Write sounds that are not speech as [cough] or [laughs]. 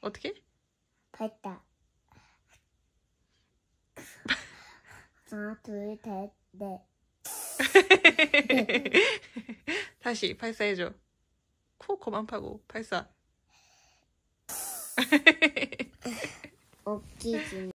어떻게? 됐다. [laughs] 하나, 둘, 셋, 넷. [laughs] 다시 발사 해줘. 코 그만 파고 발사. 웃기지.